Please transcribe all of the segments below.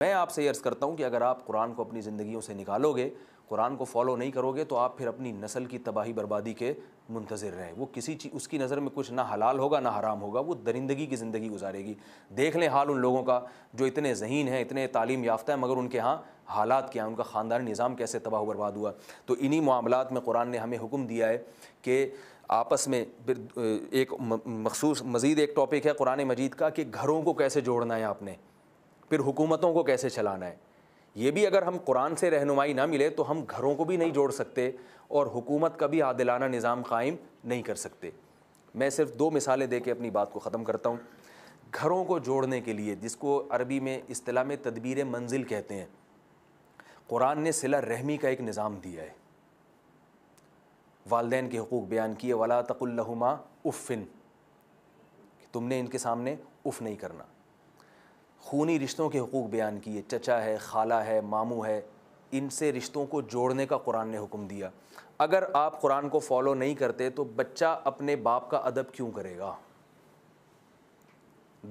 میں آپ سے یہ عرض کرتا ہوں کہ اگر آپ قرآن کو اپنی زندگیوں سے نکالو گے قرآن کو فالو نہیں کرو گے تو آپ پھر اپنی نسل کی تباہی بربادی کے منتظر رہیں وہ کسی چیز اس کی نظر میں کچھ نہ حلال ہوگا نہ حرام ہوگا وہ درندگی کی زندگی گزارے گی دیکھ لیں حال ان لوگوں کا جو اتنے ذہین ہیں اتنے تعلیم یافتہ ہیں مگر ان کے ہاں حالات کیا ہیں ان کا خاندانی نظام کیسے تباہ و برباد ہوا تو انہی معاملات میں قرآن نے ہمیں حکم دیا ہے کہ آپس میں ایک مخصوص مزید ایک ٹاپک ہے قرآن مجید کا کہ گھروں کو کیسے جوڑنا ہے آپ نے پھر حکومتوں کو کیسے چلانا ہے یہ بھی اگر ہم قرآن سے رہنمائی نہ ملے تو ہم گھروں کو بھی نہیں جوڑ سکتے اور حکومت کا بھی عادلانہ نظام قائم نہیں کر سکتے میں صرف دو مثالیں دے کے اپنی بات کو ختم کرتا ہوں گھروں کو جوڑنے کے لیے جس کو عربی میں اصطلاح میں تدبیر منزل کہتے ہیں قرآن نے صلہ رحمی کا ایک نظام دیا ہے والدین کے حقوق بیان کیے ولا تق الرحمٰ عفن تم نے ان کے سامنے اف نہیں کرنا خونی رشتوں کے حقوق بیان کیے چچا ہے خالہ ہے ماموں ہے ان سے رشتوں کو جوڑنے کا قرآن نے حکم دیا اگر آپ قرآن کو فالو نہیں کرتے تو بچہ اپنے باپ کا ادب کیوں کرے گا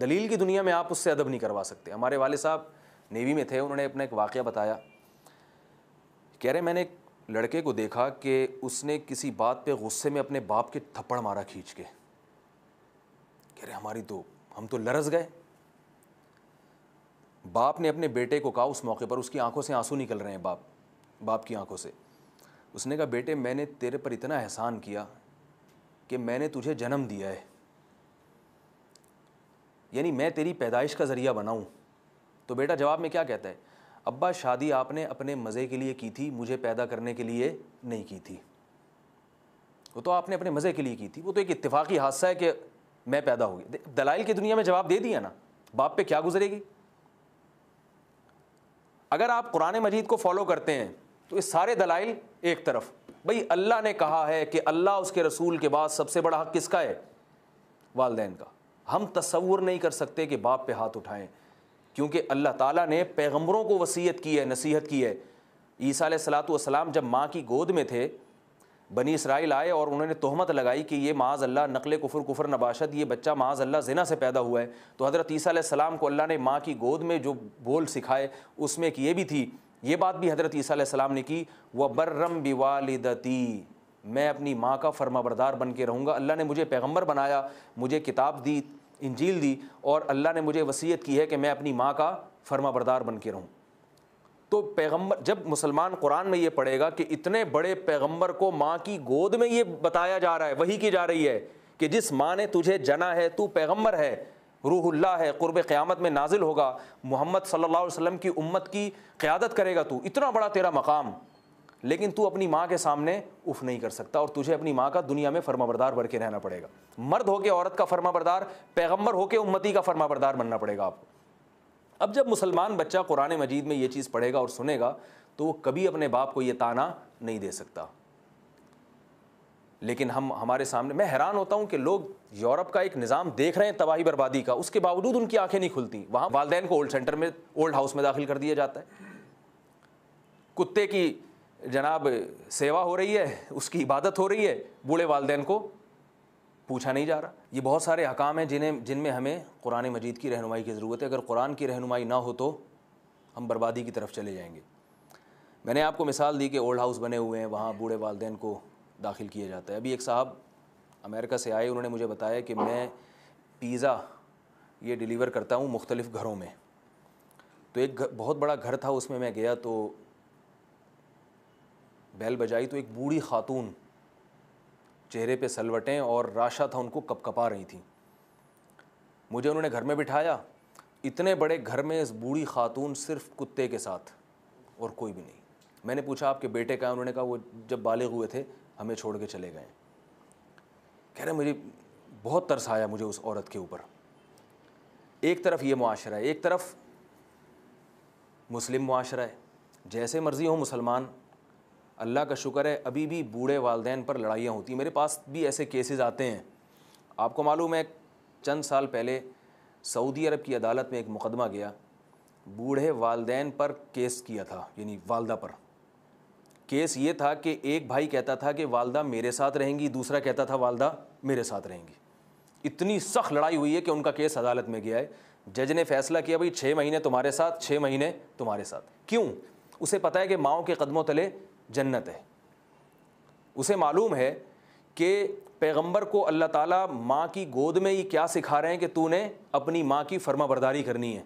دلیل کی دنیا میں آپ اس سے ادب نہیں کروا سکتے ہمارے والد صاحب نیوی میں تھے انہوں نے اپنا ایک واقعہ بتایا کہہ رہے میں نے لڑکے کو دیکھا کہ اس نے کسی بات پہ غصے میں اپنے باپ کے تھپڑ مارا کھینچ کے کہہ رہے ہماری تو ہم تو لرز گئے باپ نے اپنے بیٹے کو کہا اس موقع پر اس کی آنکھوں سے آنسو نکل رہے ہیں باپ باپ کی آنکھوں سے اس نے کہا بیٹے میں نے تیرے پر اتنا احسان کیا کہ میں نے تجھے جنم دیا ہے یعنی میں تیری پیدائش کا ذریعہ بناؤں تو بیٹا جواب میں کیا کہتا ہے ابا شادی آپ نے اپنے مزے کے لیے کی تھی مجھے پیدا کرنے کے لیے نہیں کی تھی وہ تو آپ نے اپنے مزے کے لیے کی تھی وہ تو ایک اتفاقی حادثہ ہے کہ میں پیدا ہوگی دلائل کی دنیا میں جواب دے دیا نا باپ پہ کیا گزرے گی اگر آپ قرآن مجید کو فالو کرتے ہیں تو یہ سارے دلائل ایک طرف بھئی اللہ نے کہا ہے کہ اللہ اس کے رسول کے بعد سب سے بڑا حق کس کا ہے والدین کا ہم تصور نہیں کر سکتے کہ باپ پہ ہاتھ اٹھائیں کیونکہ اللہ تعالیٰ نے پیغمبروں کو وصیت کی ہے نصیحت کی ہے عیسیٰ علیہ السلاۃ والسلام جب ماں کی گود میں تھے بنی اسرائیل آئے اور انہوں نے تہمت لگائی کہ یہ معاذ اللہ نقل کفر کفر نباشد یہ بچہ معاذ اللہ زنا سے پیدا ہوا ہے تو حضرت عیسیٰ علیہ السلام کو اللہ نے ماں کی گود میں جو بول سکھائے اس میں یہ بھی تھی یہ بات بھی حضرت عیسیٰ علیہ السلام نے کی وہ برم بوالدتی میں اپنی ماں کا فرما بردار بن کے رہوں گا اللہ نے مجھے پیغمبر بنایا مجھے کتاب دی انجیل دی اور اللہ نے مجھے وصیت کی ہے کہ میں اپنی ماں کا فرما بردار بن کے رہوں تو پیغمبر جب مسلمان قرآن میں یہ پڑھے گا کہ اتنے بڑے پیغمبر کو ماں کی گود میں یہ بتایا جا رہا ہے وہی کی جا رہی ہے کہ جس ماں نے تجھے جنا ہے تو پیغمبر ہے روح اللہ ہے قرب قیامت میں نازل ہوگا محمد صلی اللہ علیہ وسلم کی امت کی قیادت کرے گا تو اتنا بڑا تیرا مقام لیکن تو اپنی ماں کے سامنے اف نہیں کر سکتا اور تجھے اپنی ماں کا دنیا میں فرما بردار بڑھ کے رہنا پڑے گا مرد ہو کے عورت کا فرما بردار پیغمبر ہو کے امتی کا فرما بردار بننا پڑے گا آپ کو اب جب مسلمان بچہ قرآن مجید میں یہ چیز پڑھے گا اور سنے گا تو وہ کبھی اپنے باپ کو یہ تانا نہیں دے سکتا لیکن ہم ہمارے سامنے میں حیران ہوتا ہوں کہ لوگ یورپ کا ایک نظام دیکھ رہے ہیں تباہی بربادی کا اس کے باوجود ان کی آنکھیں نہیں کھلتی وہاں والدین کو اولڈ سینٹر میں اولڈ ہاؤس میں داخل کر دیا جاتا ہے کتے کی جناب سیوا ہو رہی ہے اس کی عبادت ہو رہی ہے بوڑھے والدین کو پوچھا نہیں جا رہا یہ بہت سارے حکام ہیں جنہیں جن میں ہمیں قرآن مجید کی رہنمائی کی ضرورت ہے اگر قرآن کی رہنمائی نہ ہو تو ہم بربادی کی طرف چلے جائیں گے میں نے آپ کو مثال دی کہ اولڈ ہاؤس بنے ہوئے ہیں وہاں بوڑھے والدین کو داخل کیا جاتا ہے ابھی ایک صاحب امیرکا سے آئے انہوں نے مجھے بتایا کہ میں پیزا یہ ڈیلیور کرتا ہوں مختلف گھروں میں تو ایک بہت بڑا گھر تھا اس میں میں گیا تو بیل بجائی تو ایک بوڑھی خاتون چہرے پہ سلوٹیں اور راشا تھا ان کو کپ کپا رہی تھیں مجھے انہوں نے گھر میں بٹھایا اتنے بڑے گھر میں اس بوڑھی خاتون صرف کتے کے ساتھ اور کوئی بھی نہیں میں نے پوچھا آپ کے بیٹے کا انہوں نے کہا وہ جب بالغ ہوئے تھے ہمیں چھوڑ کے چلے گئے کہہ رہے مجھے بہت ترس آیا مجھے اس عورت کے اوپر ایک طرف یہ معاشرہ ہے ایک طرف مسلم معاشرہ ہے جیسے مرضی ہوں مسلمان اللہ کا شکر ہے ابھی بھی بوڑھے والدین پر لڑائیاں ہوتی ہیں میرے پاس بھی ایسے کیسز آتے ہیں آپ کو معلوم ہے چند سال پہلے سعودی عرب کی عدالت میں ایک مقدمہ گیا بوڑھے والدین پر کیس کیا تھا یعنی والدہ پر کیس یہ تھا کہ ایک بھائی کہتا تھا کہ والدہ میرے ساتھ رہیں گی دوسرا کہتا تھا والدہ میرے ساتھ رہیں گی اتنی سخت لڑائی ہوئی ہے کہ ان کا کیس عدالت میں گیا ہے جج نے فیصلہ کیا بھائی چھ مہینے تمہارے ساتھ چھ مہینے تمہارے ساتھ کیوں اسے پتا ہے کہ ماؤں کے قدموں تلے جنت ہے اسے معلوم ہے کہ پیغمبر کو اللہ تعالیٰ ماں کی گود میں یہ کیا سکھا رہے ہیں کہ تو نے اپنی ماں کی فرما برداری کرنی ہے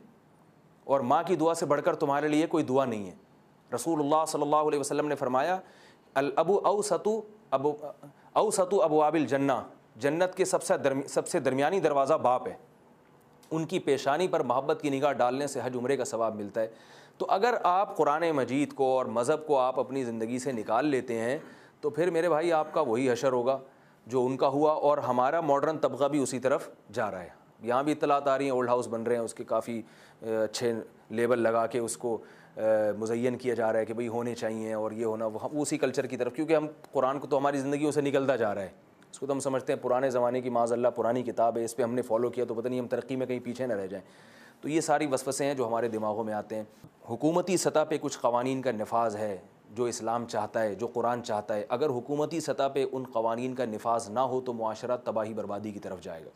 اور ماں کی دعا سے بڑھ کر تمہارے لیے کوئی دعا نہیں ہے رسول اللہ صلی اللہ علیہ وسلم نے فرمایا ابو او ستو ابو او ستو ابوابل جناح جنت کے سب سے سب سے درمیانی دروازہ باپ ہے ان کی پیشانی پر محبت کی نگاہ ڈالنے سے حج عمرے کا ثواب ملتا ہے تو اگر آپ قرآن مجید کو اور مذہب کو آپ اپنی زندگی سے نکال لیتے ہیں تو پھر میرے بھائی آپ کا وہی حشر ہوگا جو ان کا ہوا اور ہمارا ماڈرن طبقہ بھی اسی طرف جا رہا ہے یہاں بھی اطلاعات آ رہی ہیں اولڈ ہاؤس بن رہے ہیں اس کے کافی اچھے لیبل لگا کے اس کو مزین کیا جا رہا ہے کہ بھئی ہونے چاہیے اور یہ ہونا وہ اسی کلچر کی طرف کیونکہ ہم قرآن کو تو ہماری زندگیوں سے نکلتا جا رہا ہے اس کو تو ہم سمجھتے ہیں پرانے زمانے کی معاذ اللہ پرانی کتاب ہے اس پہ ہم نے فالو کیا تو پتہ نہیں ہم ترقی میں کہیں پیچھے نہ رہ جائیں تو یہ ساری وسوسیں ہیں جو ہمارے دماغوں میں آتے ہیں حکومتی سطح پہ کچھ قوانین کا نفاذ ہے جو اسلام چاہتا ہے جو قرآن چاہتا ہے اگر حکومتی سطح پہ ان قوانین کا نفاذ نہ ہو تو معاشرہ تباہی بربادی کی طرف جائے گا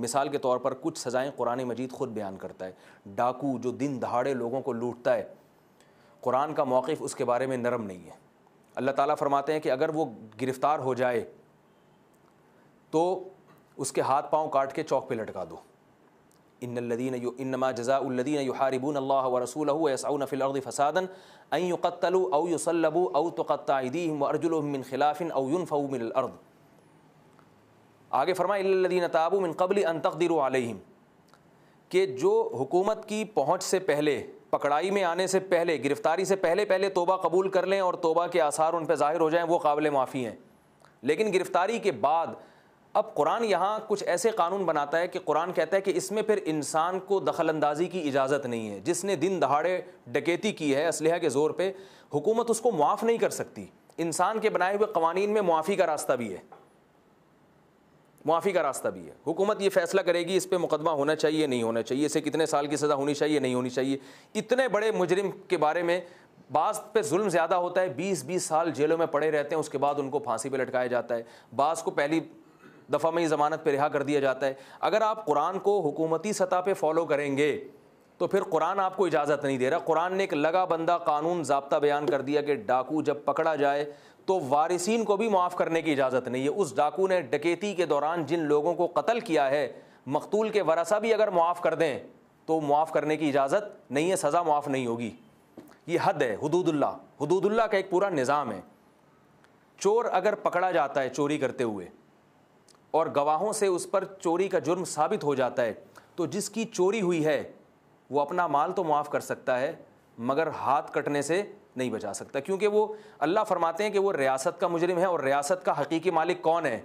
مثال کے طور پر کچھ سزائیں قرآن مجید خود بیان کرتا ہے ڈاکو جو دن دہاڑے لوگوں کو لوٹتا ہے قرآن کا موقف اس کے بارے میں نرم نہیں ہے اللہ تعالیٰ فرماتے ہیں کہ اگر وہ گرفتار ہو جائے تو اس کے ہاتھ پاؤں کاٹ کے چوک پہ لٹکا دو ان الذين الذين انما جزاء يحاربون الله ورسوله ويسعون في الارض فسادا ان يقتلوا او يصلبوا او او تقطع ايديهم وارجلهم من خلاف ينفوا من الارض آگے فرمائے قبل ان تقدروا علیهم کہ جو حکومت کی پہنچ سے پہلے پکڑائی میں آنے سے پہلے گرفتاری سے پہلے پہلے توبہ قبول کر لیں اور توبہ کے آثار ان پہ ظاہر ہو جائیں وہ قابل معافی ہیں لیکن گرفتاری کے بعد اب قرآن یہاں کچھ ایسے قانون بناتا ہے کہ قرآن کہتا ہے کہ اس میں پھر انسان کو دخل اندازی کی اجازت نہیں ہے جس نے دن دہاڑے ڈکیتی کی ہے اسلحہ کے زور پہ حکومت اس کو معاف نہیں کر سکتی انسان کے بنائے ہوئے قوانین میں معافی کا راستہ بھی ہے معافی کا راستہ بھی ہے حکومت یہ فیصلہ کرے گی اس پہ مقدمہ ہونا چاہیے نہیں ہونا چاہیے اسے کتنے سال کی سزا ہونی چاہیے نہیں ہونی چاہیے اتنے بڑے مجرم کے بارے میں بعض پہ ظلم زیادہ ہوتا ہے بیس بیس سال جیلوں میں پڑے رہتے ہیں اس کے بعد ان کو پھانسی پہ لٹکایا جاتا ہے بعض کو پہلی میں ہی ضمانت پہ رہا کر دیا جاتا ہے اگر آپ قرآن کو حکومتی سطح پہ فالو کریں گے تو پھر قرآن آپ کو اجازت نہیں دے رہا قرآن نے ایک لگا بندہ قانون ضابطہ بیان کر دیا کہ ڈاکو جب پکڑا جائے تو وارثین کو بھی معاف کرنے کی اجازت نہیں ہے اس ڈاکو نے ڈکیتی کے دوران جن لوگوں کو قتل کیا ہے مقتول کے ورثہ بھی اگر معاف کر دیں تو معاف کرنے کی اجازت نہیں ہے سزا معاف نہیں ہوگی یہ حد ہے حدود اللہ حدود اللہ کا ایک پورا نظام ہے چور اگر پکڑا جاتا ہے چوری کرتے ہوئے اور گواہوں سے اس پر چوری کا جرم ثابت ہو جاتا ہے تو جس کی چوری ہوئی ہے وہ اپنا مال تو معاف کر سکتا ہے مگر ہاتھ کٹنے سے نہیں بچا سکتا کیونکہ وہ اللہ فرماتے ہیں کہ وہ ریاست کا مجرم ہے اور ریاست کا حقیقی مالک کون ہے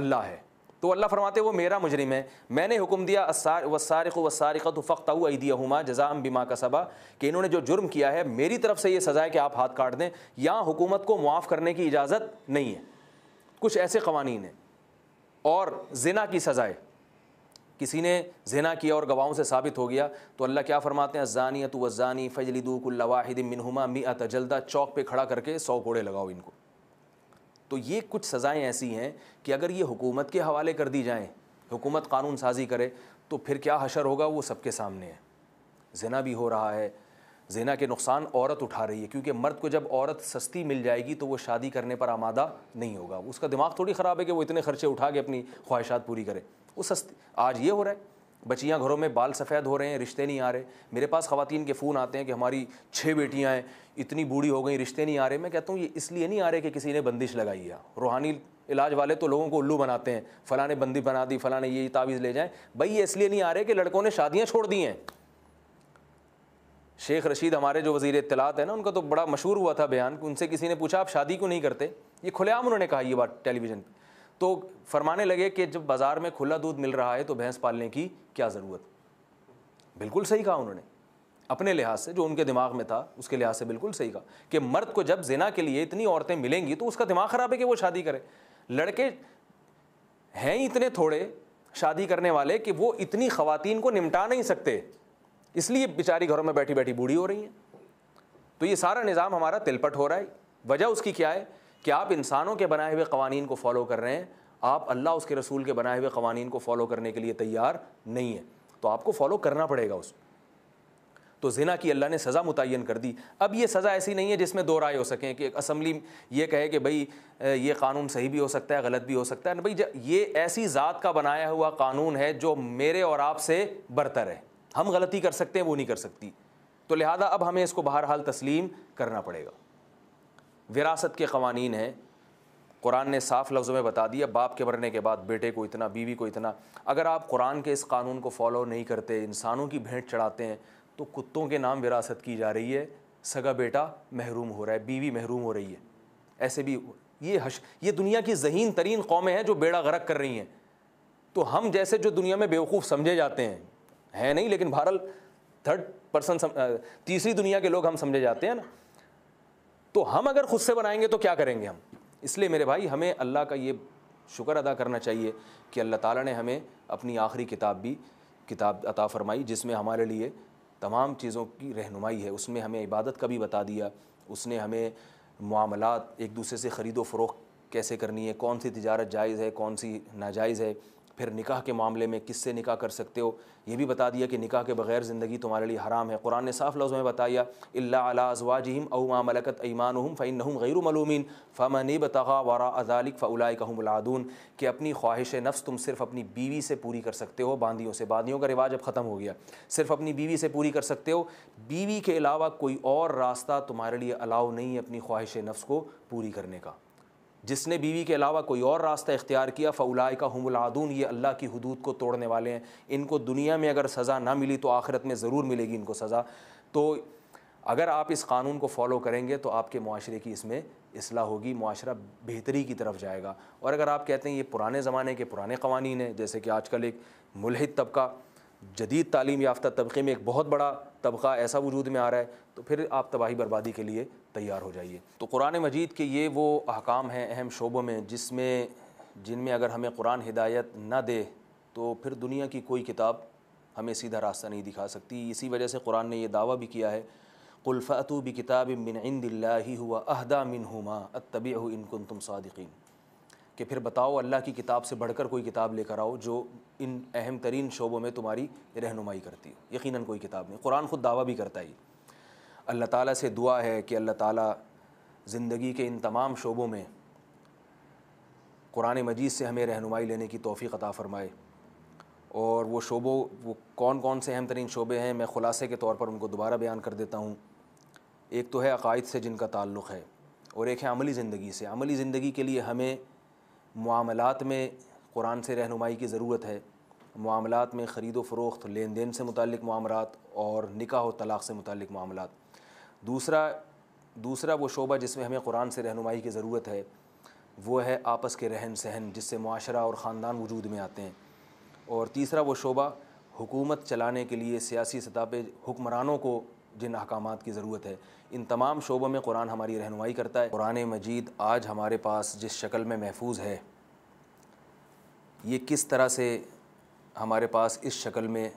اللہ ہے تو اللہ فرماتے وہ میرا مجرم ہے میں نے حکم دیا وسارق وصارق وصارق و فخاؤ عیدی احما جزام بیما کا صبا کہ انہوں نے جو جرم کیا ہے میری طرف سے یہ سزا ہے کہ آپ ہاتھ کاٹ دیں یا حکومت کو معاف کرنے کی اجازت نہیں ہے کچھ ایسے قوانین ہیں اور زنا کی سزائے کسی نے زنا کیا اور گواؤں سے ثابت ہو گیا تو اللہ کیا فرماتے ہیں ذانی اطو الزانی فجل دوک اللہ منہما می جلدہ چوک پہ کھڑا کر کے سو کوڑے لگاؤ ان کو تو یہ کچھ سزائیں ایسی ہیں کہ اگر یہ حکومت کے حوالے کر دی جائیں حکومت قانون سازی کرے تو پھر کیا حشر ہوگا وہ سب کے سامنے ہے زنا بھی ہو رہا ہے زینا کے نقصان عورت اٹھا رہی ہے کیونکہ مرد کو جب عورت سستی مل جائے گی تو وہ شادی کرنے پر آمادہ نہیں ہوگا اس کا دماغ تھوڑی خراب ہے کہ وہ اتنے خرچے اٹھا کے اپنی خواہشات پوری کرے وہ سستی آج یہ ہو رہا ہے بچیاں گھروں میں بال سفید ہو رہے ہیں رشتے نہیں آ رہے میرے پاس خواتین کے فون آتے ہیں کہ ہماری چھ بیٹیاں ہیں اتنی بوڑھی ہو گئیں رشتے نہیں آ رہے میں کہتا ہوں یہ اس لیے نہیں آ رہے کہ کسی نے بندش لگائی ہے روحانی علاج والے تو لوگوں کو الو بناتے ہیں فلاں بندی بنا دی فلاں یہ تعویذ لے جائیں بھائی یہ اس لیے نہیں آ رہے کہ لڑکوں نے شادیاں چھوڑ دی ہیں شیخ رشید ہمارے جو وزیر اطلاعات ہیں نا ان کا تو بڑا مشہور ہوا تھا بیان کہ ان سے کسی نے پوچھا آپ شادی کیوں نہیں کرتے یہ کھلے عام انہوں نے کہا یہ بات ٹیلی ویژن پہ تو فرمانے لگے کہ جب بازار میں کھلا دودھ مل رہا ہے تو بھینس پالنے کی کیا ضرورت بالکل صحیح کہا انہوں نے اپنے لحاظ سے جو ان کے دماغ میں تھا اس کے لحاظ سے بالکل صحیح کہا کہ مرد کو جب زنا کے لیے اتنی عورتیں ملیں گی تو اس کا دماغ خراب ہے کہ وہ شادی کرے لڑکے ہیں ہی اتنے تھوڑے شادی کرنے والے کہ وہ اتنی خواتین کو نمٹا نہیں سکتے اس لیے بیچاری گھروں میں بیٹھی بیٹھی بوڑھی ہو رہی ہیں تو یہ سارا نظام ہمارا تلپٹ ہو رہا ہے وجہ اس کی کیا ہے کہ آپ انسانوں کے بنائے ہوئے قوانین کو فالو کر رہے ہیں آپ اللہ اس کے رسول کے بنائے ہوئے قوانین کو فالو کرنے کے لیے تیار نہیں ہے تو آپ کو فالو کرنا پڑے گا اس تو زنا کی اللہ نے سزا متعین کر دی اب یہ سزا ایسی نہیں ہے جس میں دو رائے ہو سکیں کہ ایک اسمبلی یہ کہے کہ بھائی یہ قانون صحیح بھی ہو سکتا ہے غلط بھی ہو سکتا ہے بھائی یہ ایسی ذات کا بنایا ہوا قانون ہے جو میرے اور آپ سے برتر ہے ہم غلطی کر سکتے ہیں وہ نہیں کر سکتی تو لہٰذا اب ہمیں اس کو بہرحال تسلیم کرنا پڑے گا وراثت کے قوانین ہیں قرآن نے صاف لفظوں میں بتا دیا باپ کے مرنے کے بعد بیٹے کو اتنا بیوی کو اتنا اگر آپ قرآن کے اس قانون کو فالو نہیں کرتے انسانوں کی بھینٹ چڑھاتے ہیں تو کتوں کے نام وراثت کی جا رہی ہے سگا بیٹا محروم ہو رہا ہے بیوی محروم ہو رہی ہے ایسے بھی یہ حش یہ دنیا کی ذہین ترین قومیں ہیں جو بیڑا غرق کر رہی ہیں تو ہم جیسے جو دنیا میں بیوقوف سمجھے جاتے ہیں ہے نہیں لیکن بہرحال تھرڈ پرسن تیسری دنیا کے لوگ ہم سمجھے جاتے ہیں نا تو ہم اگر خود سے بنائیں گے تو کیا کریں گے ہم اس لیے میرے بھائی ہمیں اللہ کا یہ شکر ادا کرنا چاہیے کہ اللہ تعالیٰ نے ہمیں اپنی آخری کتاب بھی کتاب عطا فرمائی جس میں ہمارے لیے تمام چیزوں کی رہنمائی ہے اس میں ہمیں عبادت کا بھی بتا دیا اس نے ہمیں معاملات ایک دوسرے سے خرید و فروغ کیسے کرنی ہے کون سی تجارت جائز ہے کون سی ناجائز ہے پھر نکاح کے معاملے میں کس سے نکاح کر سکتے ہو یہ بھی بتا دیا کہ نکاح کے بغیر زندگی تمہارے لیے حرام ہے قرآن نے صاف لفظ میں بتایا اللہ علیہ ازواجہم او ما ملکت ایمان ہم فََََََََََََََََََََن غیر ملومین فمن بتغا بطا وارا ادالك فلاہ العادون ہم اپنی خواہش نفس تم صرف اپنی بیوی سے پوری کر سکتے ہو باندیوں سے باندیوں کا رواج اب ختم ہو گیا صرف اپنی بیوی سے پوری کر سکتے ہو بیوی کے علاوہ کوئی اور راستہ تمہارے لیے الاؤ نہیں ہے اپنی خواہش نفس کو پوری کرنے کا جس نے بیوی کے علاوہ کوئی اور راستہ اختیار کیا فولائے کا ہم لادون یہ اللہ کی حدود کو توڑنے والے ہیں ان کو دنیا میں اگر سزا نہ ملی تو آخرت میں ضرور ملے گی ان کو سزا تو اگر آپ اس قانون کو فالو کریں گے تو آپ کے معاشرے کی اس میں اصلاح ہوگی معاشرہ بہتری کی طرف جائے گا اور اگر آپ کہتے ہیں یہ پرانے زمانے کے پرانے قوانین ہیں جیسے کہ آج کل ایک ملحد طبقہ جدید تعلیم یافتہ طبقے میں ایک بہت بڑا طبقہ ایسا وجود میں آ رہا ہے تو پھر آپ تباہی بربادی کے لیے تیار ہو جائیے تو قرآن مجید کے یہ وہ احکام ہیں اہم شعبوں میں جس میں جن میں اگر ہمیں قرآن ہدایت نہ دے تو پھر دنیا کی کوئی کتاب ہمیں سیدھا راستہ نہیں دکھا سکتی اسی وجہ سے قرآن نے یہ دعویٰ بھی کیا ہے قلفاتو بھی کتاب من ان دلہ ہی ان کن تم صادقین کہ پھر بتاؤ اللہ کی کتاب سے بڑھ کر کوئی کتاب لے کر آؤ جو ان اہم ترین شعبوں میں تمہاری رہنمائی کرتی ہے یقیناً کوئی کتاب نہیں قرآن خود دعویٰ بھی کرتا ہی اللہ تعالیٰ سے دعا ہے کہ اللہ تعالیٰ زندگی کے ان تمام شعبوں میں قرآن مجید سے ہمیں رہنمائی لینے کی توفیق عطا فرمائے اور وہ شعبوں وہ کون کون سے اہم ترین شعبے ہیں میں خلاصے کے طور پر ان کو دوبارہ بیان کر دیتا ہوں ایک تو ہے عقائد سے جن کا تعلق ہے اور ایک ہے عملی زندگی سے عملی زندگی کے لیے ہمیں معاملات میں قرآن سے رہنمائی کی ضرورت ہے معاملات میں خرید و فروخت لین دین سے متعلق معاملات اور نکاح و طلاق سے متعلق معاملات دوسرا دوسرا وہ شعبہ جس میں ہمیں قرآن سے رہنمائی کی ضرورت ہے وہ ہے آپس کے رہن سہن جس سے معاشرہ اور خاندان وجود میں آتے ہیں اور تیسرا وہ شعبہ حکومت چلانے کے لیے سیاسی سطح پہ حکمرانوں کو جن احکامات کی ضرورت ہے ان تمام شعبوں میں قرآن ہماری رہنمائی کرتا ہے قرآن مجید آج ہمارے پاس جس شکل میں محفوظ ہے یہ کس طرح سے ہمارے پاس اس شکل میں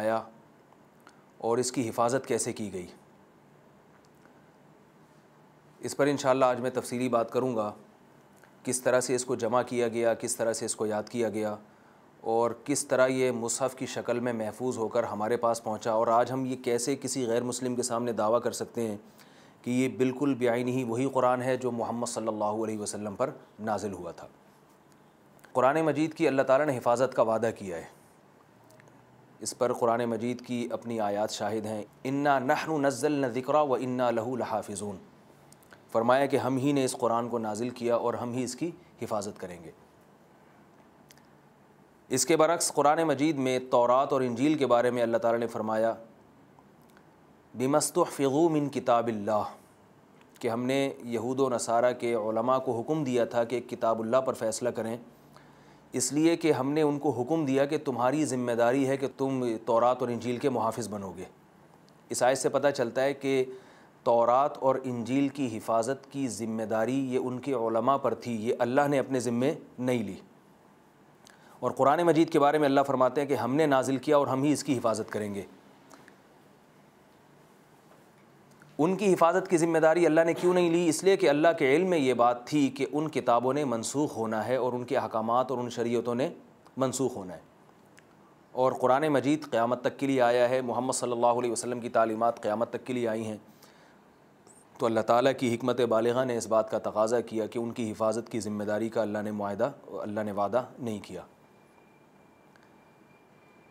آیا اور اس کی حفاظت کیسے کی گئی اس پر انشاءاللہ آج میں تفصیلی بات کروں گا کس طرح سے اس کو جمع کیا گیا کس طرح سے اس کو یاد کیا گیا اور کس طرح یہ مصحف کی شکل میں محفوظ ہو کر ہمارے پاس پہنچا اور آج ہم یہ کیسے کسی غیر مسلم کے سامنے دعویٰ کر سکتے ہیں کہ یہ بالکل بیائین ہی وہی قرآن ہے جو محمد صلی اللہ علیہ وسلم پر نازل ہوا تھا قرآن مجید کی اللہ تعالیٰ نے حفاظت کا وعدہ کیا ہے اس پر قرآن مجید کی اپنی آیات شاہد ہیں انا نحن نزلنا ذکرہ و انا لہو لحافظون فرمایا کہ ہم ہی نے اس قرآن کو نازل کیا اور ہم ہی اس کی حفاظت کریں گے اس کے برعکس قرآن مجید میں تورات اور انجیل کے بارے میں اللہ تعالیٰ نے فرمایا بیمست و فغوم ان کتاب اللہ کہ ہم نے یہود و نصارہ کے علماء کو حکم دیا تھا کہ کتاب اللہ پر فیصلہ کریں اس لیے کہ ہم نے ان کو حکم دیا کہ تمہاری ذمہ داری ہے کہ تم تورات اور انجیل کے محافظ بنو گے اس آیت سے پتہ چلتا ہے کہ تورات اور انجیل کی حفاظت کی ذمہ داری یہ ان کے علماء پر تھی یہ اللہ نے اپنے ذمے نہیں لی اور قرآن مجید کے بارے میں اللہ فرماتے ہیں کہ ہم نے نازل کیا اور ہم ہی اس کی حفاظت کریں گے ان کی حفاظت کی ذمہ داری اللہ نے کیوں نہیں لی اس لیے کہ اللہ کے علم میں یہ بات تھی کہ ان کتابوں نے منسوخ ہونا ہے اور ان کے احکامات اور ان شریعتوں نے منسوخ ہونا ہے اور قرآن مجید قیامت تک کے لیے آیا ہے محمد صلی اللہ علیہ وسلم کی تعلیمات قیامت تک کے لیے آئی ہیں تو اللہ تعالیٰ کی حکمت بالغہ نے اس بات کا تقاضہ کیا کہ ان کی حفاظت کی ذمہ داری کا اللہ نے معاہدہ اللہ نے وعدہ نہیں کیا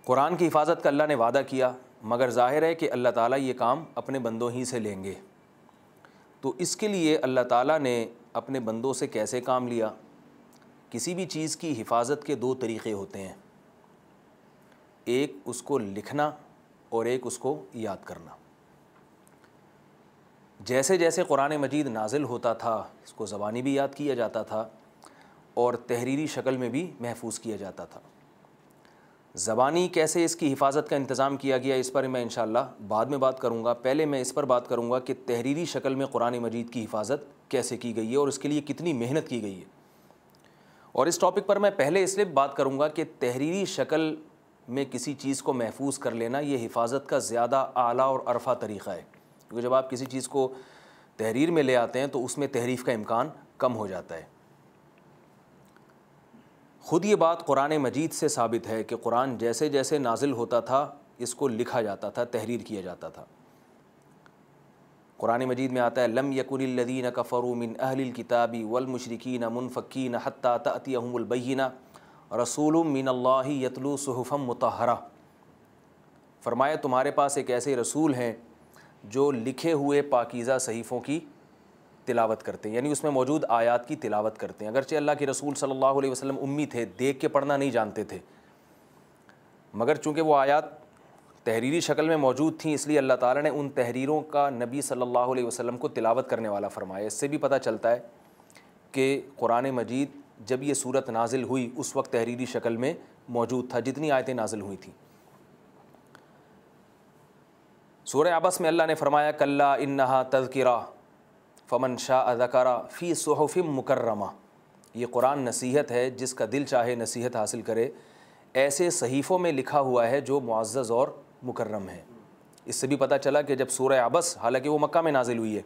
قرآن کی حفاظت کا اللہ نے وعدہ کیا مگر ظاہر ہے کہ اللہ تعالیٰ یہ کام اپنے بندوں ہی سے لیں گے تو اس کے لیے اللہ تعالیٰ نے اپنے بندوں سے کیسے کام لیا کسی بھی چیز کی حفاظت کے دو طریقے ہوتے ہیں ایک اس کو لکھنا اور ایک اس کو یاد کرنا جیسے جیسے قرآن مجید نازل ہوتا تھا اس کو زبانی بھی یاد کیا جاتا تھا اور تحریری شکل میں بھی محفوظ کیا جاتا تھا زبانی کیسے اس کی حفاظت کا انتظام کیا گیا اس پر میں انشاءاللہ بعد میں بات کروں گا پہلے میں اس پر بات کروں گا کہ تحریری شکل میں قرآن مجید کی حفاظت کیسے کی گئی ہے اور اس کے لیے کتنی محنت کی گئی ہے اور اس ٹاپک پر میں پہلے اس لیے بات کروں گا کہ تحریری شکل میں کسی چیز کو محفوظ کر لینا یہ حفاظت کا زیادہ اعلیٰ اور عرفہ طریقہ ہے کیونکہ جب آپ کسی چیز کو تحریر میں لے آتے ہیں تو اس میں تحریف کا امکان کم ہو جاتا ہے خود یہ بات قرآن مجید سے ثابت ہے کہ قرآن جیسے جیسے نازل ہوتا تھا اس کو لکھا جاتا تھا تحریر کیا جاتا تھا قرآن مجید میں آتا ہے لم یقن الدین کفرو من اہل الکتابی والمشرکین منفقین حتیٰ تأتیہم البینہ رسول من اللہ یتلو صحفم متحرہ فرمایا تمہارے پاس ایک ایسے رسول ہیں جو لکھے ہوئے پاکیزہ صحیفوں کی تلاوت کرتے ہیں یعنی اس میں موجود آیات کی تلاوت کرتے ہیں اگرچہ اللہ کے رسول صلی اللہ علیہ وسلم امی تھے دیکھ کے پڑھنا نہیں جانتے تھے مگر چونکہ وہ آیات تحریری شکل میں موجود تھیں اس لیے اللہ تعالیٰ نے ان تحریروں کا نبی صلی اللہ علیہ وسلم کو تلاوت کرنے والا فرمایا اس سے بھی پتہ چلتا ہے کہ قرآن مجید جب یہ صورت نازل ہوئی اس وقت تحریری شکل میں موجود تھا جتنی آیتیں نازل ہوئی تھیں سورہ آبس میں اللہ نے فرمایا کلّہ انہا تذکرہ فمن شاہ اداکارہ فی صحف مکرمہ یہ قرآن نصیحت ہے جس کا دل چاہے نصیحت حاصل کرے ایسے صحیفوں میں لکھا ہوا ہے جو معزز اور مکرم ہے اس سے بھی پتہ چلا کہ جب سورہ آبس حالانکہ وہ مکہ میں نازل ہوئی ہے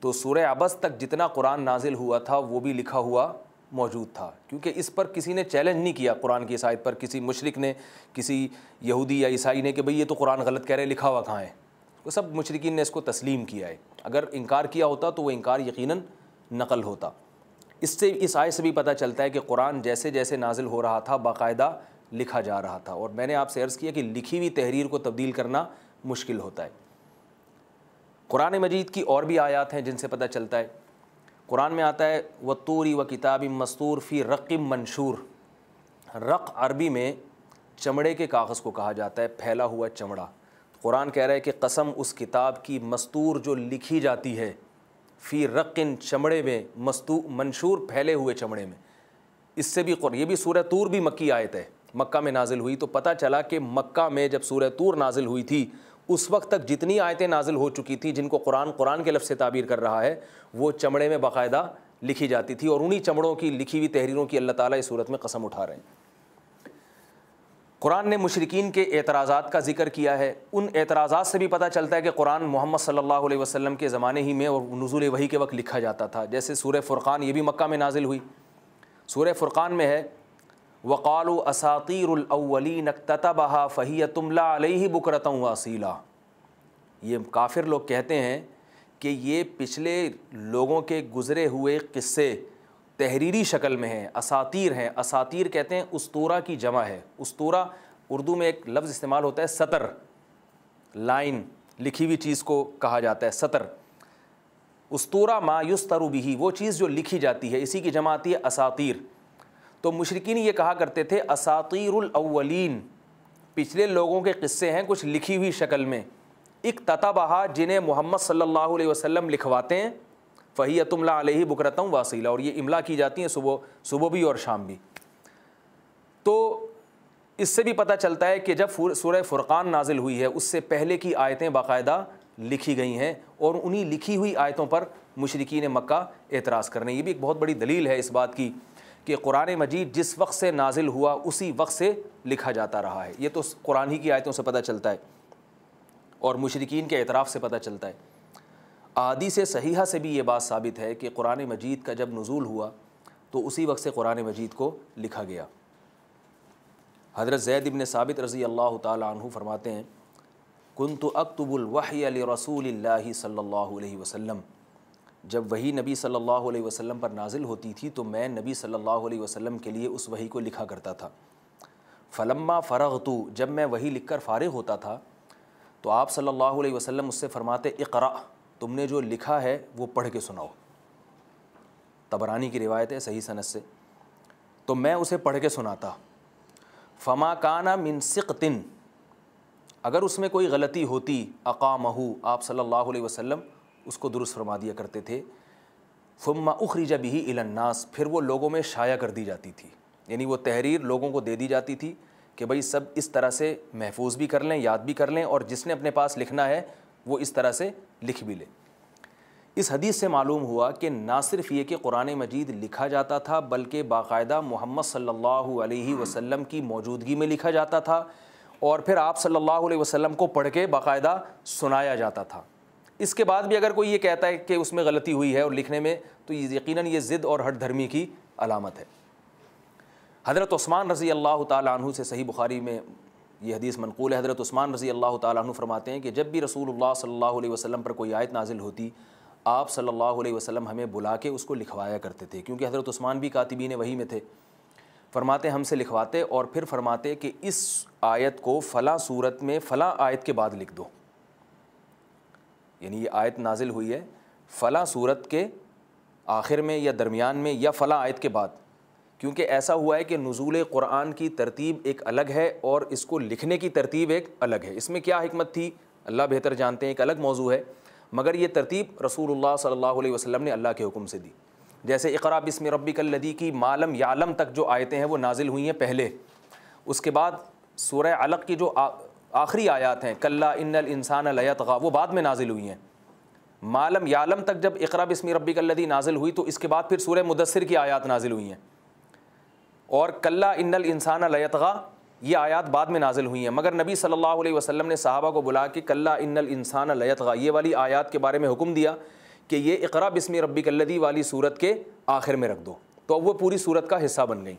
تو سورہ آبس تک جتنا قرآن نازل ہوا تھا وہ بھی لکھا ہوا موجود تھا کیونکہ اس پر کسی نے چیلنج نہیں کیا قرآن کی عیسائیت پر کسی مشرق نے کسی یہودی یا عیسائی نے کہ بھئی یہ تو قرآن غلط کہہ رہے لکھا ہوا کہاں ہے وہ سب مشرقین نے اس کو تسلیم کیا ہے اگر انکار کیا ہوتا تو وہ انکار یقیناً نقل ہوتا اس سے اس آئے سے بھی پتہ چلتا ہے کہ قرآن جیسے جیسے نازل ہو رہا تھا باقاعدہ لکھا جا رہا تھا اور میں نے آپ سے عرض کیا کہ لکھی ہوئی تحریر کو تبدیل کرنا مشکل ہوتا ہے قرآن مجید کی اور بھی آیات ہیں جن سے پتہ چلتا ہے قرآن میں آتا ہے و توری و کتاب مستور فی رقم منشور رق عربی میں چمڑے کے کاغذ کو کہا جاتا ہے پھیلا ہوا چمڑا قرآن کہہ رہا ہے کہ قسم اس کتاب کی مستور جو لکھی جاتی ہے فی رقن چمڑے میں مستو منشور پھیلے ہوئے چمڑے میں اس سے بھی قرآن یہ بھی سورہ طور بھی مکی آیت ہے مکہ میں نازل ہوئی تو پتہ چلا کہ مکہ میں جب سورہ طور نازل ہوئی تھی اس وقت تک جتنی آیتیں نازل ہو چکی تھیں جن کو قرآن قرآن کے لفظ سے تعبیر کر رہا ہے وہ چمڑے میں باقاعدہ لکھی جاتی تھی اور انہی چمڑوں کی لکھی ہوئی تحریروں کی اللہ تعالیٰ اس صورت میں قسم اٹھا رہے ہیں قرآن نے مشرقین کے اعتراضات کا ذکر کیا ہے ان اعتراضات سے بھی پتہ چلتا ہے کہ قرآن محمد صلی اللہ علیہ وسلم کے زمانے ہی میں اور نزول وحی کے وقت لکھا جاتا تھا جیسے سورہ فرقان یہ بھی مکہ میں نازل ہوئی سورہ فرقان میں ہے وقال و اساتیر الاولی نقت بہا فہی تم علیہ بکرتم اصیلا یہ کافر لوگ کہتے ہیں کہ یہ پچھلے لوگوں کے گزرے ہوئے قصے تحریری شکل میں ہیں اساتیر ہیں اساتیر کہتے ہیں استورہ کی جمع ہے استورہ اردو میں ایک لفظ استعمال ہوتا ہے سطر لائن لکھی ہوئی چیز کو کہا جاتا ہے سطر ما استورا بھی وہ چیز جو لکھی جاتی ہے اسی کی جمع آتی ہے اساتیر تو مشرقین یہ کہا کرتے تھے اساطیر الاولین پچھلے لوگوں کے قصے ہیں کچھ لکھی ہوئی شکل میں ایک بہا جنہیں محمد صلی اللہ علیہ وسلم لکھواتے ہیں فہیت اللہ علیہ بکرتم واسیلہ اور یہ املا کی جاتی ہیں صبح صبح بھی اور شام بھی تو اس سے بھی پتہ چلتا ہے کہ جب سورہ فرقان نازل ہوئی ہے اس سے پہلے کی آیتیں باقاعدہ لکھی گئی ہیں اور انہی لکھی ہوئی آیتوں پر مشرقین مکہ اعتراض کرنے یہ بھی ایک بہت بڑی دلیل ہے اس بات کی کہ قرآن مجید جس وقت سے نازل ہوا اسی وقت سے لکھا جاتا رہا ہے یہ تو قرآن ہی کی آیتوں سے پتہ چلتا ہے اور مشرقین کے اعتراف سے پتہ چلتا ہے عادی سے صحیحہ سے بھی یہ بات ثابت ہے کہ قرآن مجید کا جب نزول ہوا تو اسی وقت سے قرآن مجید کو لکھا گیا حضرت زید ابن ثابت رضی اللہ تعالی عنہ فرماتے ہیں کن تو اکتب الوحی علیہ رسول صلی اللہ علیہ وسلم جب وہی نبی صلی اللہ علیہ وسلم پر نازل ہوتی تھی تو میں نبی صلی اللہ علیہ وسلم کے لیے اس وہی کو لکھا کرتا تھا فلما فرغتو جب میں وہی لکھ کر فارغ ہوتا تھا تو آپ صلی اللہ علیہ وسلم اس سے فرماتے اقرا تم نے جو لکھا ہے وہ پڑھ کے سناؤ تبرانی کی روایت ہے صحیح صنعت سے تو میں اسے پڑھ کے سناتا کانا من تن اگر اس میں کوئی غلطی ہوتی اقامہو آپ صلی اللہ علیہ وسلم اس کو درست فرما دیا کرتے تھے فما اخری جب ہی الناس پھر وہ لوگوں میں شائع کر دی جاتی تھی یعنی وہ تحریر لوگوں کو دے دی جاتی تھی کہ بھائی سب اس طرح سے محفوظ بھی کر لیں یاد بھی کر لیں اور جس نے اپنے پاس لکھنا ہے وہ اس طرح سے لکھ بھی لے اس حدیث سے معلوم ہوا کہ نہ صرف یہ کہ قرآن مجید لکھا جاتا تھا بلکہ باقاعدہ محمد صلی اللہ علیہ وسلم کی موجودگی میں لکھا جاتا تھا اور پھر آپ صلی اللہ علیہ وسلم کو پڑھ کے باقاعدہ سنایا جاتا تھا اس کے بعد بھی اگر کوئی یہ کہتا ہے کہ اس میں غلطی ہوئی ہے اور لکھنے میں تو یقیناً یہ ضد اور ہٹ دھرمی کی علامت ہے حضرت عثمان رضی اللہ تعالیٰ عنہ سے صحیح بخاری میں یہ حدیث منقول ہے حضرت عثمان رضی اللہ تعالیٰ عنہ فرماتے ہیں کہ جب بھی رسول اللہ صلی اللہ علیہ وسلم پر کوئی آیت نازل ہوتی آپ صلی اللہ علیہ وسلم ہمیں بلا کے اس کو لکھوایا کرتے تھے کیونکہ حضرت عثمان بھی کاتبین وہی میں تھے فرماتے ہم سے لکھواتے اور پھر فرماتے کہ اس آیت کو فلاں صورت میں فلاں آیت کے بعد لکھ دو یعنی یہ آیت نازل ہوئی ہے فلاں صورت کے آخر میں یا درمیان میں یا فلاں آیت کے بعد کیونکہ ایسا ہوا ہے کہ نزول قرآن کی ترتیب ایک الگ ہے اور اس کو لکھنے کی ترتیب ایک الگ ہے اس میں کیا حکمت تھی اللہ بہتر جانتے ہیں ایک الگ موضوع ہے مگر یہ ترتیب رسول اللہ صلی اللہ علیہ وسلم نے اللہ کے حکم سے دی جیسے اقرا بسم ربی کل لدی کی معلم یعلم تک جو آیتیں ہیں وہ نازل ہوئی ہیں پہلے اس کے بعد سورہ علق کی جو آخری آیات ہیں کلا ان الانسان انسان وہ بعد میں نازل ہوئی ہیں مالم یالم تک جب اقرا بسم ربی کلدی نازل ہوئی تو اس کے بعد پھر سورہ مدثر کی آیات نازل ہوئی ہیں اور کلہ ان الانسان انسان یہ آیات بعد میں نازل ہوئی ہیں مگر نبی صلی اللہ علیہ وسلم نے صحابہ کو بلا کہ کلہ ان السان لتغ یہ والی آیات کے بارے میں حکم دیا کہ یہ اقرا بسم ربی کلدی والی صورت کے آخر میں رکھ دو تو اب وہ پوری صورت کا حصہ بن گئی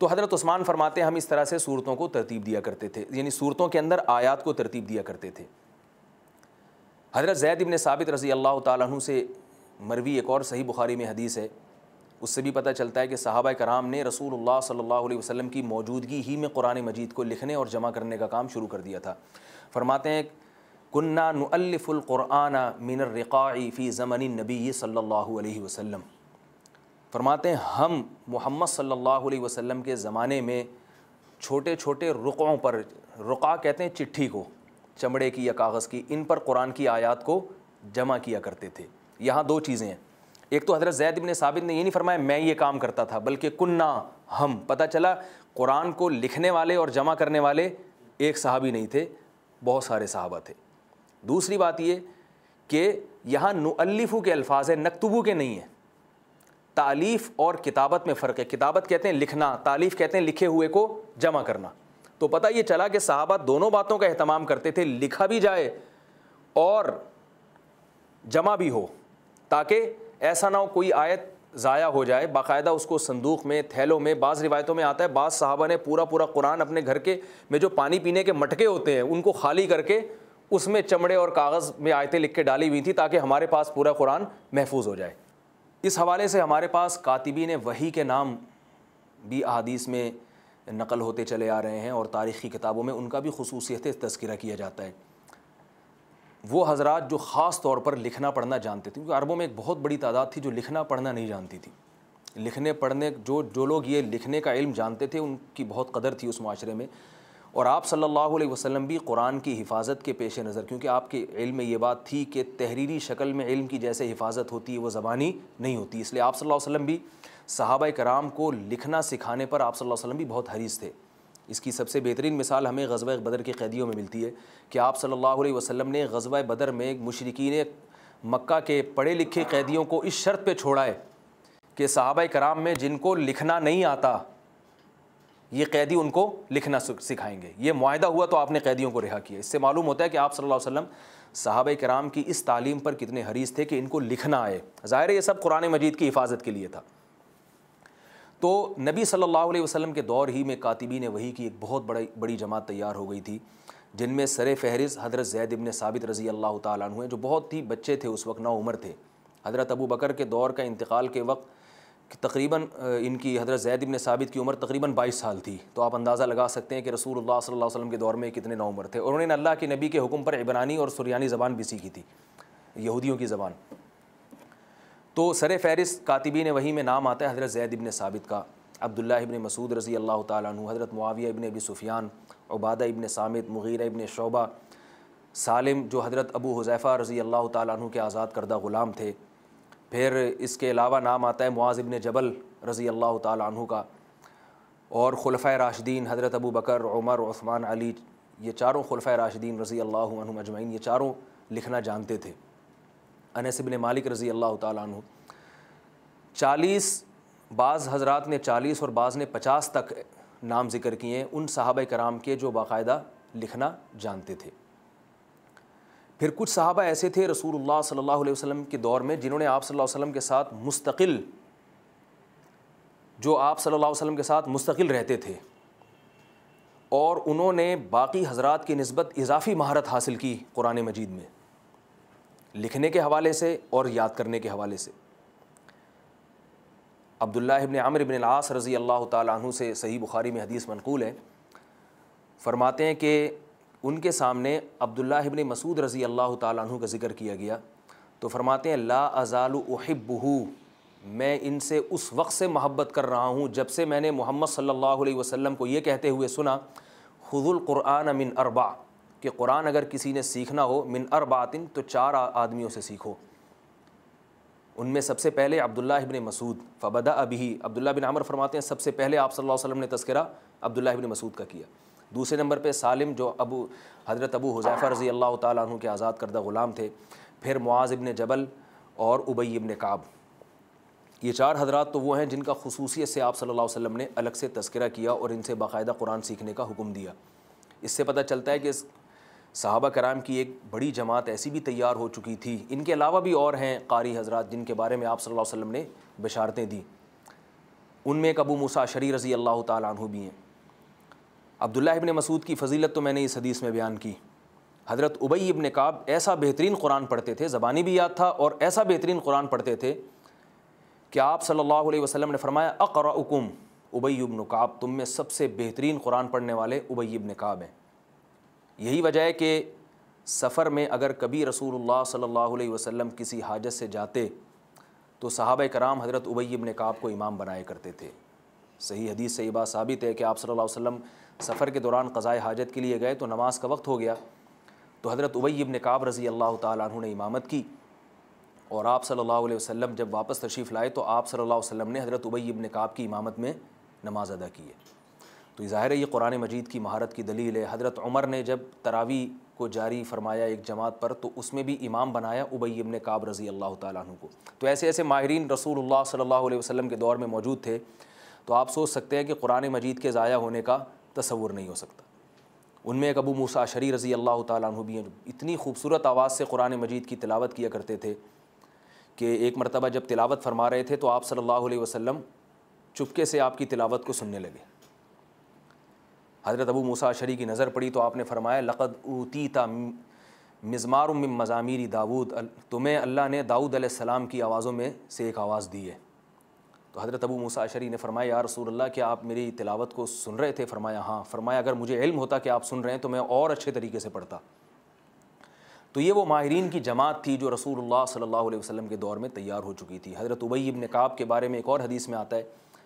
تو حضرت عثمان فرماتے ہیں ہم اس طرح سے صورتوں کو ترتیب دیا کرتے تھے یعنی صورتوں کے اندر آیات کو ترتیب دیا کرتے تھے حضرت زید ابن ثابت رضی اللہ تعالیٰ عنہ سے مروی ایک اور صحیح بخاری میں حدیث ہے اس سے بھی پتہ چلتا ہے کہ صحابہ کرام نے رسول اللہ صلی اللہ علیہ وسلم کی موجودگی ہی میں قرآن مجید کو لکھنے اور جمع کرنے کا کام شروع کر دیا تھا فرماتے ہیں نلف القرآن من الرقاعی فی زمن نبی صلی اللہ علیہ وسلم فرماتے ہیں ہم محمد صلی اللہ علیہ وسلم کے زمانے میں چھوٹے چھوٹے رقعوں پر رقع کہتے ہیں چٹھی کو چمڑے کی یا کاغذ کی ان پر قرآن کی آیات کو جمع کیا کرتے تھے یہاں دو چیزیں ہیں ایک تو حضرت زید ابن ثابت نے یہ نہیں فرمایا میں یہ کام کرتا تھا بلکہ کنہ ہم پتہ چلا قرآن کو لکھنے والے اور جمع کرنے والے ایک صحابی نہیں تھے بہت سارے صحابہ تھے دوسری بات یہ کہ یہاں نؤلفو کے الفاظ ہیں نقتبو کے نہیں ہیں تعلیف اور کتابت میں فرق ہے کتابت کہتے ہیں لکھنا تعلیف کہتے ہیں لکھے ہوئے کو جمع کرنا تو پتہ یہ چلا کہ صحابہ دونوں باتوں کا اہتمام کرتے تھے لکھا بھی جائے اور جمع بھی ہو تاکہ ایسا نہ ہو کوئی آیت ضائع ہو جائے باقاعدہ اس کو صندوق میں تھیلوں میں بعض روایتوں میں آتا ہے بعض صحابہ نے پورا پورا قرآن اپنے گھر کے میں جو پانی پینے کے مٹکے ہوتے ہیں ان کو خالی کر کے اس میں چمڑے اور کاغذ میں آیتیں لکھ کے ڈالی ہوئی تھیں تاکہ ہمارے پاس پورا قرآن محفوظ ہو جائے اس حوالے سے ہمارے پاس کاتبین وہی کے نام بھی احادیث میں نقل ہوتے چلے آ رہے ہیں اور تاریخی کتابوں میں ان کا بھی خصوصیت تذکرہ کیا جاتا ہے وہ حضرات جو خاص طور پر لکھنا پڑھنا جانتے تھے کیونکہ عربوں میں ایک بہت بڑی تعداد تھی جو لکھنا پڑھنا نہیں جانتی تھی لکھنے پڑھنے جو جو لوگ یہ لکھنے کا علم جانتے تھے ان کی بہت قدر تھی اس معاشرے میں اور آپ صلی اللہ علیہ وسلم بھی قرآن کی حفاظت کے پیش نظر کیونکہ آپ کے علم میں یہ بات تھی کہ تحریری شکل میں علم کی جیسے حفاظت ہوتی ہے وہ زبانی نہیں ہوتی اس لیے آپ صلی اللہ علیہ وسلم بھی صحابہ کرام کو لکھنا سکھانے پر آپ صلی اللہ علیہ وسلم بھی بہت حریص تھے اس کی سب سے بہترین مثال ہمیں غزوہ بدر کے قیدیوں میں ملتی ہے کہ آپ صلی اللہ علیہ وسلم نے غزوہ بدر میں مشرقین مکہ کے پڑھے لکھے قیدیوں کو اس شرط پہ چھوڑائے کہ صحابہ کرام میں جن کو لکھنا نہیں آتا یہ قیدی ان کو لکھنا سکھائیں گے یہ معاہدہ ہوا تو آپ نے قیدیوں کو رہا کیا اس سے معلوم ہوتا ہے کہ آپ صلی اللہ علیہ وسلم صحابہ کرام کی اس تعلیم پر کتنے حریص تھے کہ ان کو لکھنا آئے ظاہر یہ سب قرآن مجید کی حفاظت کے لیے تھا تو نبی صلی اللہ علیہ وسلم کے دور ہی میں کاتبی نے وہی کی ایک بہت بڑی بڑی جماعت تیار ہو گئی تھی جن میں سر فہرست حضرت زید ابن ثابت رضی اللہ تعالیٰ عنہ جو بہت ہی بچے تھے اس وقت عمر تھے حضرت ابو بکر کے دور کا انتقال کے وقت کہ تقریباً ان کی حضرت زید ابن ثابت کی عمر تقریباً بائیس سال تھی تو آپ اندازہ لگا سکتے ہیں کہ رسول اللہ صلی اللہ علیہ وسلم کے دور میں کتنے نوعمر تھے اور انہوں نے اللہ کے نبی کے حکم پر عبرانی اور سریانی زبان بھی سیکھی تھی یہودیوں کی زبان تو سر فہرست کاتبی نے وہی میں نام آتا ہے حضرت زید ابن ثابت کا عبداللہ ابن مسعود رضی اللہ تعالیٰ عنہ حضرت معاویہ ابن ابی سفیان عبادہ ابن سامت مغیر ابن شعبہ سالم جو حضرت ابو حضیفہ رضی اللہ تعالیٰ عنہ کے آزاد کردہ غلام تھے پھر اس کے علاوہ نام آتا ہے معاذ ابن جبل رضی اللہ تعالیٰ عنہ کا اور خلفۂ راشدین حضرت ابو بکر عمر عثمان علی یہ چاروں خلفۂ راشدین رضی اللہ عنہ اجمعین یہ چاروں لکھنا جانتے تھے انس ابن مالک رضی اللہ تعالیٰ عنہ چالیس بعض حضرات نے چالیس اور بعض نے پچاس تک نام ذکر کیے ان صحابہ کرام کے جو باقاعدہ لکھنا جانتے تھے پھر کچھ صحابہ ایسے تھے رسول اللہ صلی اللہ علیہ وسلم کے دور میں جنہوں نے آپ صلی اللہ علیہ وسلم کے ساتھ مستقل جو آپ صلی اللہ علیہ وسلم کے ساتھ مستقل رہتے تھے اور انہوں نے باقی حضرات کی نسبت اضافی مہارت حاصل کی قرآن مجید میں لکھنے کے حوالے سے اور یاد کرنے کے حوالے سے عبداللہ ابن عامر ابن العاص رضی اللہ تعالیٰ عنہ سے صحیح بخاری میں حدیث منقول ہے فرماتے ہیں کہ ان کے سامنے عبداللہ ابن مسعود رضی اللہ تعالیٰ عنہ کا ذکر کیا گیا تو فرماتے ہیں لا ازال احبہ میں ان سے اس وقت سے محبت کر رہا ہوں جب سے میں نے محمد صلی اللہ علیہ وسلم کو یہ کہتے ہوئے سنا خذ القرآن من اربع کہ قرآن اگر کسی نے سیکھنا ہو من ارباطن تو چار آدمیوں سے سیکھو ان میں سب سے پہلے عبداللہ ابن مسعود فبدا ابھی عبداللہ بن عمر فرماتے ہیں سب سے پہلے آپ صلی اللہ علیہ وسلم نے تذکرہ عبداللہ ابن مسعود کا کیا دوسرے نمبر پہ سالم جو ابو حضرت ابو حضیفہ رضی اللہ تعالیٰ عنہ کے آزاد کردہ غلام تھے پھر معاذ ابن جبل اور ابی ابن کعب یہ چار حضرات تو وہ ہیں جن کا خصوصیت سے آپ صلی اللہ علیہ وسلم نے الگ سے تذکرہ کیا اور ان سے باقاعدہ قرآن سیکھنے کا حکم دیا اس سے پتہ چلتا ہے کہ صحابہ کرام کی ایک بڑی جماعت ایسی بھی تیار ہو چکی تھی ان کے علاوہ بھی اور ہیں قاری حضرات جن کے بارے میں آپ صلی اللہ علیہ وسلم نے بشارتیں دیں ان میں ایک ابو مساشری رضی اللہ تعالیٰ عنہ بھی ہیں عبداللہ ابن مسعود کی فضیلت تو میں نے اس حدیث میں بیان کی حضرت ابئی کعب ایسا بہترین قرآن پڑھتے تھے زبانی بھی یاد تھا اور ایسا بہترین قرآن پڑھتے تھے کہ آپ صلی اللہ علیہ وسلم نے فرمایا اقرأکم ابی ابن کعب تم میں سب سے بہترین قرآن پڑھنے والے ابی کعب ہیں یہی وجہ ہے کہ سفر میں اگر کبھی رسول اللہ صلی اللہ علیہ وسلم کسی حاجت سے جاتے تو صحابہ کرام حضرت ابن کعب کو امام بنایا کرتے تھے صحیح حدیث سے یہ بات ثابت ہے کہ آپ صلی اللہ علیہ وسلم سفر کے دوران قضاء حاجت کے لیے گئے تو نماز کا وقت ہو گیا تو حضرت کعب رضی اللہ تعالیٰ عنہ نے امامت کی اور آپ صلی اللہ علیہ وسلم جب واپس تشریف لائے تو آپ صلی اللہ علیہ وسلم نے حضرت عبی ابن کعب کی امامت میں نماز ادا کی ہے تو ظاہر ہے یہ قرآن مجید کی مہارت کی دلیل ہے حضرت عمر نے جب تراوی کو جاری فرمایا ایک جماعت پر تو اس میں بھی امام بنایا ابی ابن کعب رضی اللہ تعالیٰ عنہ کو تو ایسے ایسے ماہرین رسول اللہ صلی اللہ علیہ وسلم کے دور میں موجود تھے تو آپ سوچ سکتے ہیں کہ قرآن مجید کے ضائع ہونے کا تصور نہیں ہو سکتا ان میں ایک ابو شری رضی اللہ تعالیٰ عنہ بھی ہیں جو اتنی خوبصورت آواز سے قرآن مجید کی تلاوت کیا کرتے تھے کہ ایک مرتبہ جب تلاوت فرما رہے تھے تو آپ صلی اللہ علیہ وسلم چپکے سے آپ کی تلاوت کو سننے لگے حضرت ابو شری کی نظر پڑی تو آپ نے فرمایا لقد اوتی تا مزمار مزامیری داود تمہیں اللہ نے داود علیہ السلام کی آوازوں میں سے ایک آواز دی ہے تو حضرت ابو موسیٰ مساشری نے فرمایا یا رسول اللہ کہ آپ میری تلاوت کو سن رہے تھے فرمایا ہاں فرمایا اگر مجھے علم ہوتا کہ آپ سن رہے ہیں تو میں اور اچھے طریقے سے پڑھتا تو یہ وہ ماہرین کی جماعت تھی جو رسول اللہ صلی اللہ علیہ وسلم کے دور میں تیار ہو چکی تھی حضرت ابن کعب کے بارے میں ایک اور حدیث میں آتا ہے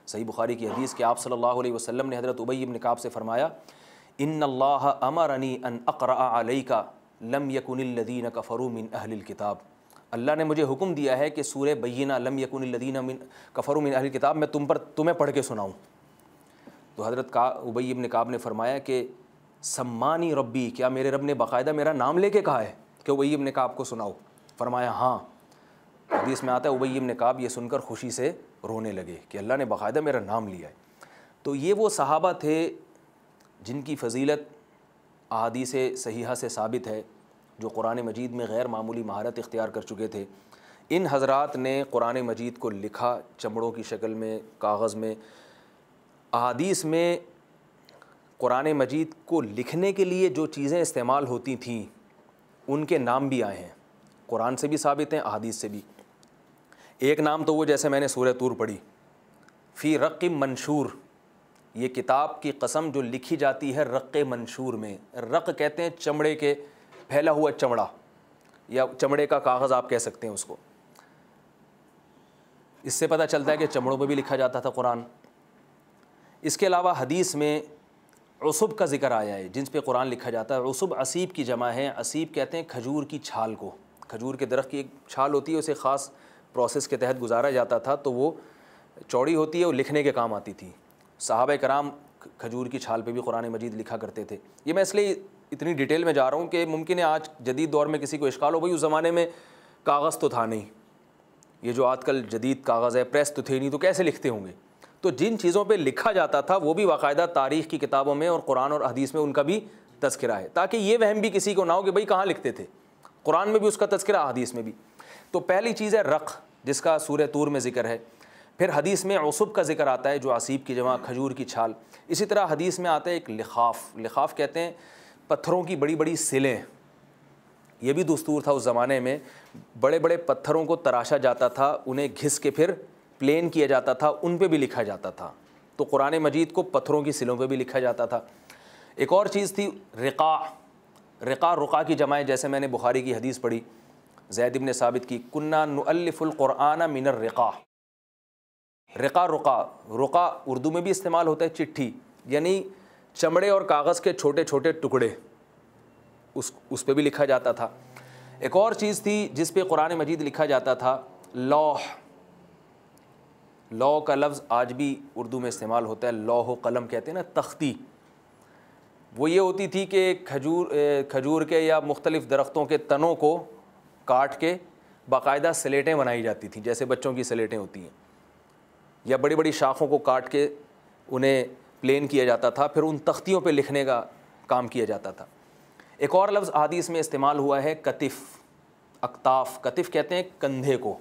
صحیح بخاری کی حدیث کہ آپ صلی اللہ علیہ وسلم نے حضرت ابن کعب سے فرمایا ان اللہ امرنی ان اقرأ علیہ کا لم الذین الدین من اہل الکتاب اللہ نے مجھے حکم دیا ہے کہ سورہ لم بین علم من کفر من اہل کتاب میں تم پر تمہیں پڑھ کے سناؤں تو حضرت کا ابن کعب نے فرمایا کہ سمانی ربی کیا میرے رب نے باقاعدہ میرا نام لے کے کہا ہے کہ ابن کعب کو سناؤ فرمایا ہاں حدیث میں آتا ہے ابی ابن کعب یہ سن کر خوشی سے رونے لگے کہ اللہ نے باقاعدہ میرا نام لیا ہے تو یہ وہ صحابہ تھے جن کی فضیلت احادیث صحیحہ سے ثابت ہے جو قرآن مجید میں غیر معمولی مہارت اختیار کر چکے تھے ان حضرات نے قرآن مجید کو لکھا چمڑوں کی شکل میں کاغذ میں احادیث میں قرآن مجید کو لکھنے کے لیے جو چیزیں استعمال ہوتی تھیں ان کے نام بھی آئے ہیں قرآن سے بھی ثابت ہیں احادیث سے بھی ایک نام تو وہ جیسے میں نے سورہ طور پڑھی فی رق منشور یہ کتاب کی قسم جو لکھی جاتی ہے رق منشور میں رق کہتے ہیں چمڑے کے پھیلا ہوا چمڑا یا چمڑے کا کاغذ آپ کہہ سکتے ہیں اس کو اس سے پتہ چلتا ہے کہ چمڑوں پہ بھی لکھا جاتا تھا قرآن اس کے علاوہ حدیث میں عصب کا ذکر آیا ہے جن پہ قرآن لکھا جاتا ہے عصب عصیب کی جمع ہے عصیب کہتے ہیں کھجور کی چھال کو کھجور کے درخت کی ایک چھال ہوتی ہے اسے خاص پروسیس کے تحت گزارا جاتا تھا تو وہ چوڑی ہوتی ہے اور لکھنے کے کام آتی تھی صحابہ کرام کھجور کی چھال پہ بھی قرآن مجید لکھا کرتے تھے یہ میں اس لیے اتنی ڈیٹیل میں جا رہا ہوں کہ ممکن ہے آج جدید دور میں کسی کو اشکال ہو بھائی اس زمانے میں کاغذ تو تھا نہیں یہ جو آج کل جدید کاغذ ہے پریس تو تھے نہیں تو کیسے لکھتے ہوں گے تو جن چیزوں پہ لکھا جاتا تھا وہ بھی باقاعدہ تاریخ کی کتابوں میں اور قرآن اور حدیث میں ان کا بھی تذکرہ ہے تاکہ یہ وہم بھی کسی کو نہ ہو کہ بھائی کہاں لکھتے تھے قرآن میں بھی اس کا تذکرہ حدیث میں بھی تو پہلی چیز ہے رق جس کا سورہ طور میں ذکر ہے پھر حدیث میں عصب کا ذکر آتا ہے جو عصیب کی جمع کھجور کی چھال اسی طرح حدیث میں آتا ہے ایک لخاف لخاف کہتے ہیں پتھروں کی بڑی بڑی سلیں یہ بھی دستور تھا اس زمانے میں بڑے بڑے پتھروں کو تراشا جاتا تھا انہیں گھس کے پھر پلین کیا جاتا تھا ان پہ بھی لکھا جاتا تھا تو قرآن مجید کو پتھروں کی سلوں پہ بھی لکھا جاتا تھا ایک اور چیز تھی رقا رقا رقا کی جمائیں جیسے میں نے بخاری کی حدیث پڑھی زید ابن ثابت کی کنہ نؤلف القرآن من الرقا رقا رقا رقا اردو میں بھی استعمال ہوتا ہے چٹھی یعنی چمڑے اور کاغذ کے چھوٹے چھوٹے ٹکڑے اس اس پہ بھی لکھا جاتا تھا ایک اور چیز تھی جس پہ قرآن مجید لکھا جاتا تھا لوح لو کا لفظ آج بھی اردو میں استعمال ہوتا ہے لوح و قلم کہتے ہیں نا تختی وہ یہ ہوتی تھی کہ کھجور کھجور کے یا مختلف درختوں کے تنوں کو کاٹ کے باقاعدہ سلیٹیں بنائی جاتی تھیں جیسے بچوں کی سلیٹیں ہوتی ہیں یا بڑی بڑی شاخوں کو کاٹ کے انہیں پلین کیا جاتا تھا پھر ان تختیوں پہ لکھنے کا کام کیا جاتا تھا ایک اور لفظ حدیث میں استعمال ہوا ہے کتف اکتاف کتف کہتے ہیں کندھے کو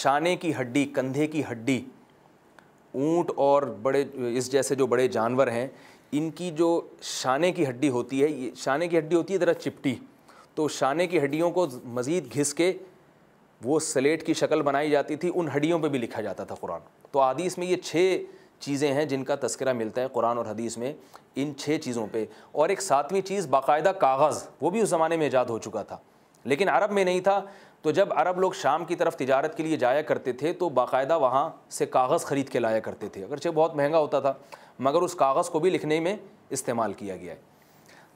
شانے کی ہڈی کندھے کی ہڈی اونٹ اور بڑے اس جیسے جو بڑے جانور ہیں ان کی جو شانے کی ہڈی ہوتی ہے یہ شانے کی ہڈی ہوتی ہے ذرا چپٹی تو شانے کی ہڈیوں کو مزید گھس کے وہ سلیٹ کی شکل بنائی جاتی تھی ان ہڈیوں پہ بھی لکھا جاتا تھا قرآن تو عادیث میں یہ چھ چیزیں ہیں جن کا تذکرہ ملتا ہے قرآن اور حدیث میں ان چھ چیزوں پہ اور ایک ساتویں چیز باقاعدہ کاغذ وہ بھی اس زمانے میں ایجاد ہو چکا تھا لیکن عرب میں نہیں تھا تو جب عرب لوگ شام کی طرف تجارت کے لیے جایا کرتے تھے تو باقاعدہ وہاں سے کاغذ خرید کے لایا کرتے تھے اگرچہ بہت مہنگا ہوتا تھا مگر اس کاغذ کو بھی لکھنے میں استعمال کیا گیا ہے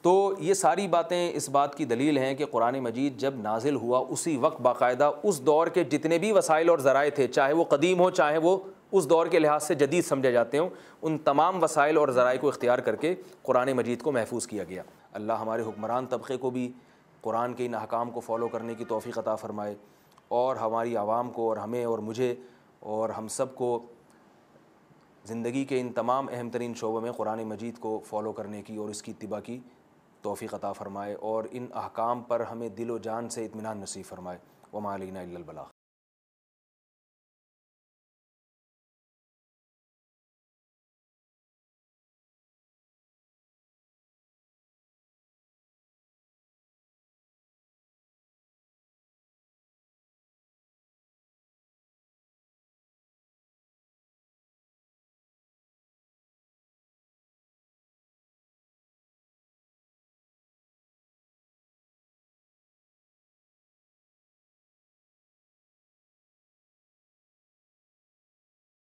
تو یہ ساری باتیں اس بات کی دلیل ہیں کہ قرآن مجید جب نازل ہوا اسی وقت باقاعدہ اس دور کے جتنے بھی وسائل اور ذرائع تھے چاہے وہ قدیم ہو چاہے وہ اس دور کے لحاظ سے جدید سمجھے جاتے ہوں ان تمام وسائل اور ذرائع کو اختیار کر کے قرآن مجید کو محفوظ کیا گیا اللہ ہمارے حکمران طبقے کو بھی قرآن کے ان احکام کو فالو کرنے کی توفیق عطا فرمائے اور ہماری عوام کو اور ہمیں اور مجھے اور ہم سب کو زندگی کے ان تمام اہم ترین شعبوں میں قرآن مجید کو فالو کرنے کی اور اس کی اتباع کی توفیق عطا فرمائے اور ان احکام پر ہمیں دل و جان سے اطمینان نصیب فرمائے وماعلینہ البلاغ